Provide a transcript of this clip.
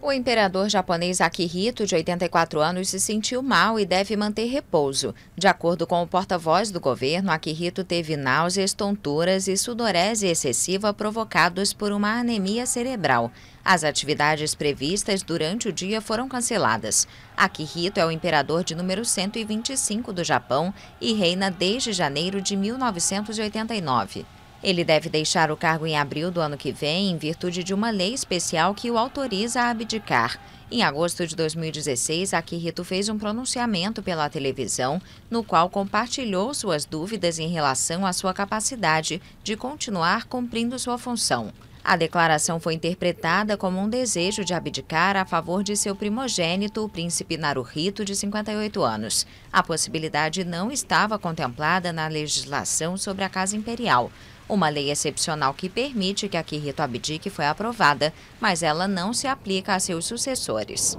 O imperador japonês Akihito, de 84 anos, se sentiu mal e deve manter repouso. De acordo com o porta-voz do governo, Akihito teve náuseas, tonturas e sudorese excessiva provocados por uma anemia cerebral. As atividades previstas durante o dia foram canceladas. Akihito é o imperador de número 125 do Japão e reina desde janeiro de 1989. Ele deve deixar o cargo em abril do ano que vem, em virtude de uma lei especial que o autoriza a abdicar. Em agosto de 2016, Akihito fez um pronunciamento pela televisão, no qual compartilhou suas dúvidas em relação à sua capacidade de continuar cumprindo sua função. A declaração foi interpretada como um desejo de abdicar a favor de seu primogênito, o príncipe Naruhito, de 58 anos. A possibilidade não estava contemplada na legislação sobre a Casa Imperial. Uma lei excepcional que permite que a Kirito abdique foi aprovada, mas ela não se aplica a seus sucessores.